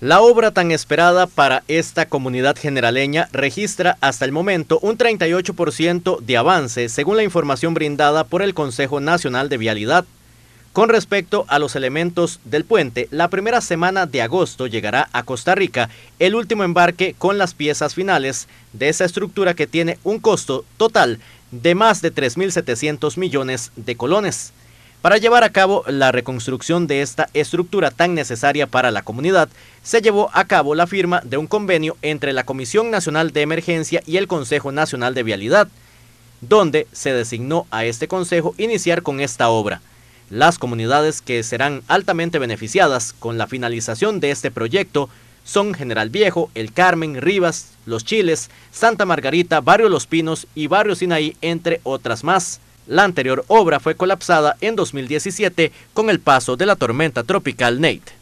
La obra tan esperada para esta comunidad generaleña registra hasta el momento un 38% de avance, según la información brindada por el Consejo Nacional de Vialidad. Con respecto a los elementos del puente, la primera semana de agosto llegará a Costa Rica el último embarque con las piezas finales de esa estructura que tiene un costo total de más de 3.700 millones de colones. Para llevar a cabo la reconstrucción de esta estructura tan necesaria para la comunidad, se llevó a cabo la firma de un convenio entre la Comisión Nacional de Emergencia y el Consejo Nacional de Vialidad, donde se designó a este consejo iniciar con esta obra. Las comunidades que serán altamente beneficiadas con la finalización de este proyecto son General Viejo, El Carmen, Rivas, Los Chiles, Santa Margarita, Barrio Los Pinos y Barrio Sinaí, entre otras más. La anterior obra fue colapsada en 2017 con el paso de la tormenta tropical Nate.